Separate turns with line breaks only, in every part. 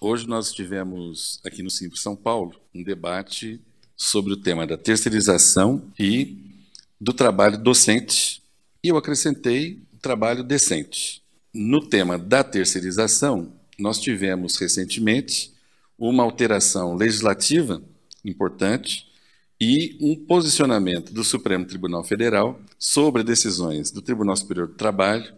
Hoje nós tivemos aqui no Simples São Paulo um debate sobre o tema da terceirização e do trabalho docente. E eu acrescentei o trabalho decente. No tema da terceirização, nós tivemos recentemente uma alteração legislativa importante e um posicionamento do Supremo Tribunal Federal sobre decisões do Tribunal Superior do Trabalho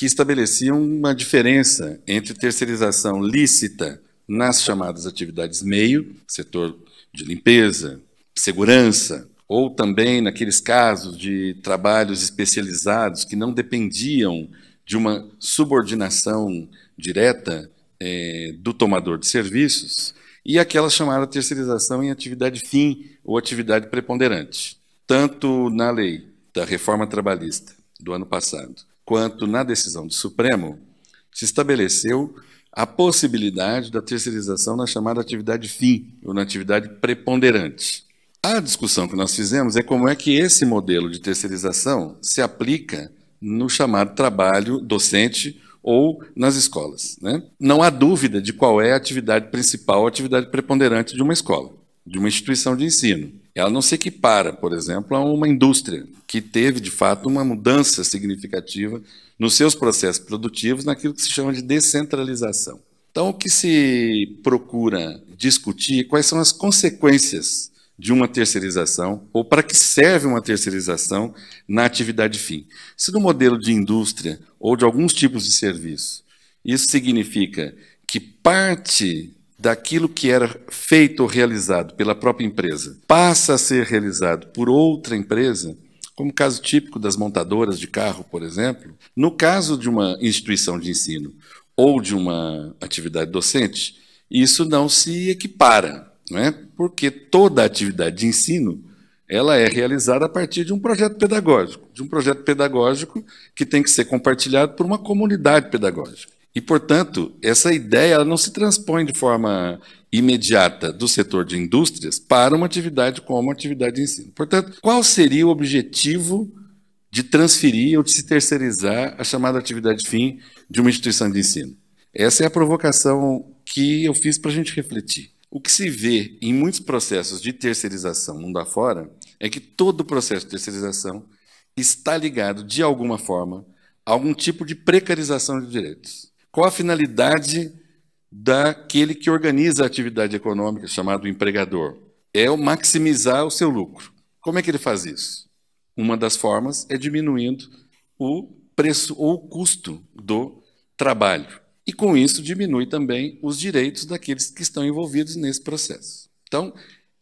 que estabeleciam uma diferença entre terceirização lícita nas chamadas atividades meio, setor de limpeza, segurança, ou também naqueles casos de trabalhos especializados que não dependiam de uma subordinação direta é, do tomador de serviços, e aquela chamada terceirização em atividade fim ou atividade preponderante. Tanto na lei da reforma trabalhista do ano passado, quanto na decisão do Supremo se estabeleceu a possibilidade da terceirização na chamada atividade fim ou na atividade preponderante. A discussão que nós fizemos é como é que esse modelo de terceirização se aplica no chamado trabalho docente ou nas escolas. Né? Não há dúvida de qual é a atividade principal, a atividade preponderante de uma escola, de uma instituição de ensino. Ela não se equipara, por exemplo, a uma indústria que teve, de fato, uma mudança significativa nos seus processos produtivos, naquilo que se chama de descentralização. Então, o que se procura discutir é quais são as consequências de uma terceirização ou para que serve uma terceirização na atividade fim. Se no modelo de indústria ou de alguns tipos de serviço, isso significa que parte daquilo que era feito ou realizado pela própria empresa passa a ser realizado por outra empresa, como caso típico das montadoras de carro, por exemplo, no caso de uma instituição de ensino ou de uma atividade docente, isso não se equipara, não é? porque toda atividade de ensino ela é realizada a partir de um projeto pedagógico, de um projeto pedagógico que tem que ser compartilhado por uma comunidade pedagógica. E, portanto, essa ideia não se transpõe de forma imediata do setor de indústrias para uma atividade como uma atividade de ensino. Portanto, qual seria o objetivo de transferir ou de se terceirizar a chamada atividade fim de uma instituição de ensino? Essa é a provocação que eu fiz para a gente refletir. O que se vê em muitos processos de terceirização mundo afora é que todo o processo de terceirização está ligado, de alguma forma, a algum tipo de precarização de direitos. Qual a finalidade daquele que organiza a atividade econômica, chamado empregador? É o maximizar o seu lucro. Como é que ele faz isso? Uma das formas é diminuindo o preço ou o custo do trabalho. E com isso diminui também os direitos daqueles que estão envolvidos nesse processo. Então,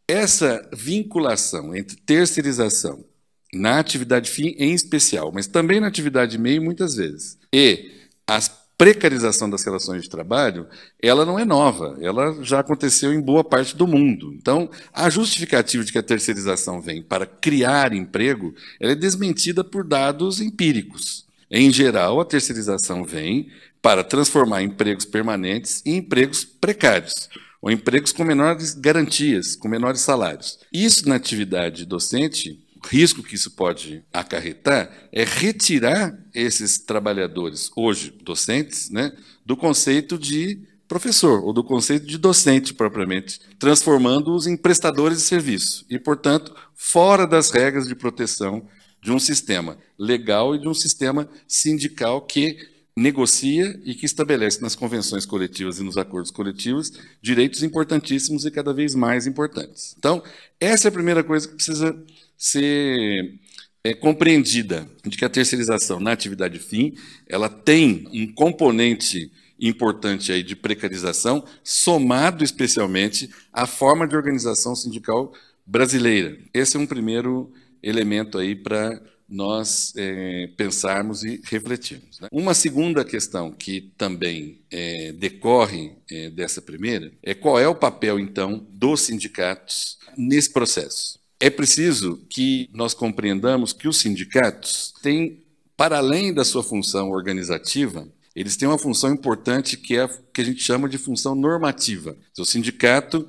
essa vinculação entre terceirização na atividade fim em especial, mas também na atividade meio muitas vezes, e as precarização das relações de trabalho, ela não é nova, ela já aconteceu em boa parte do mundo. Então, a justificativa de que a terceirização vem para criar emprego, ela é desmentida por dados empíricos. Em geral, a terceirização vem para transformar empregos permanentes em empregos precários ou empregos com menores garantias, com menores salários. Isso na atividade docente risco que isso pode acarretar é retirar esses trabalhadores, hoje docentes, né, do conceito de professor ou do conceito de docente propriamente, transformando-os em prestadores de serviço e, portanto, fora das regras de proteção de um sistema legal e de um sistema sindical que negocia e que estabelece nas convenções coletivas e nos acordos coletivos direitos importantíssimos e cada vez mais importantes. Então, essa é a primeira coisa que precisa ser é, compreendida de que a terceirização na atividade fim ela tem um componente importante aí de precarização, somado especialmente à forma de organização sindical brasileira. Esse é um primeiro elemento aí para nós é, pensarmos e refletirmos. Né? Uma segunda questão que também é, decorre é, dessa primeira é qual é o papel, então, dos sindicatos nesse processo. É preciso que nós compreendamos que os sindicatos têm, para além da sua função organizativa, eles têm uma função importante que é a que a gente chama de função normativa. Então, o sindicato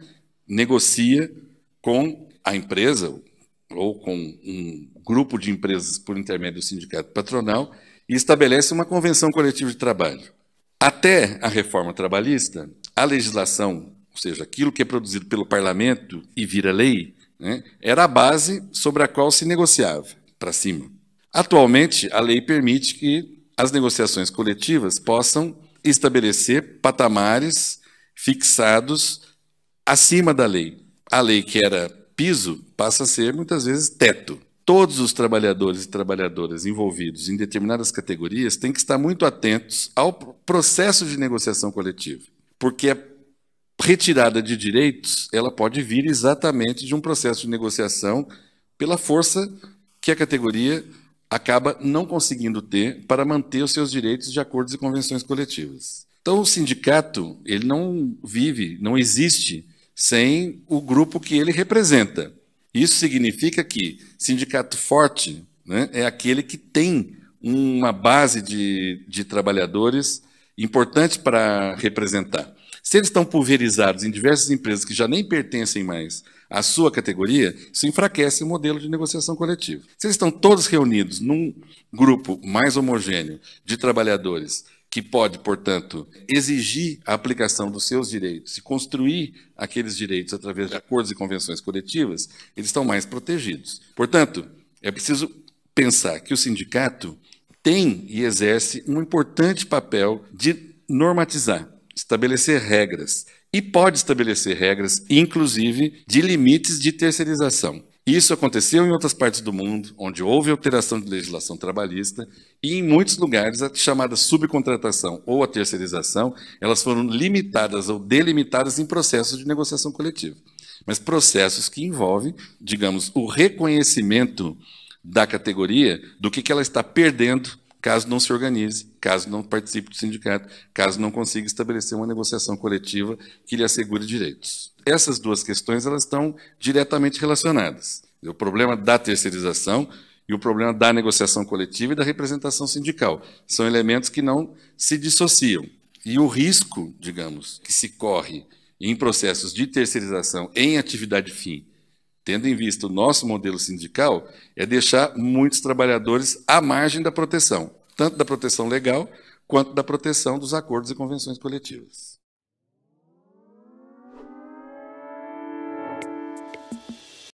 negocia com a empresa ou com um grupo de empresas por intermédio do sindicato patronal e estabelece uma convenção coletiva de trabalho. Até a reforma trabalhista, a legislação, ou seja, aquilo que é produzido pelo parlamento e vira lei, né, era a base sobre a qual se negociava para cima. Atualmente, a lei permite que as negociações coletivas possam estabelecer patamares fixados acima da lei. A lei que era piso passa a ser muitas vezes teto. Todos os trabalhadores e trabalhadoras envolvidos em determinadas categorias têm que estar muito atentos ao processo de negociação coletiva, porque é retirada de direitos, ela pode vir exatamente de um processo de negociação pela força que a categoria acaba não conseguindo ter para manter os seus direitos de acordos e convenções coletivas. Então, o sindicato ele não vive, não existe sem o grupo que ele representa. Isso significa que sindicato forte né, é aquele que tem uma base de, de trabalhadores importante para representar. Se eles estão pulverizados em diversas empresas que já nem pertencem mais à sua categoria, isso enfraquece o modelo de negociação coletiva. Se eles estão todos reunidos num grupo mais homogêneo de trabalhadores que pode, portanto, exigir a aplicação dos seus direitos e construir aqueles direitos através de acordos e convenções coletivas, eles estão mais protegidos. Portanto, é preciso pensar que o sindicato tem e exerce um importante papel de normatizar, estabelecer regras. E pode estabelecer regras, inclusive, de limites de terceirização. Isso aconteceu em outras partes do mundo, onde houve alteração de legislação trabalhista, e em muitos lugares a chamada subcontratação ou a terceirização, elas foram limitadas ou delimitadas em processos de negociação coletiva. Mas processos que envolvem, digamos, o reconhecimento da categoria do que, que ela está perdendo caso não se organize, caso não participe do sindicato, caso não consiga estabelecer uma negociação coletiva que lhe assegure direitos. Essas duas questões elas estão diretamente relacionadas. O problema da terceirização e o problema da negociação coletiva e da representação sindical. São elementos que não se dissociam. E o risco, digamos, que se corre em processos de terceirização em atividade fim tendo em vista o nosso modelo sindical, é deixar muitos trabalhadores à margem da proteção, tanto da proteção legal quanto da proteção dos acordos e convenções coletivas.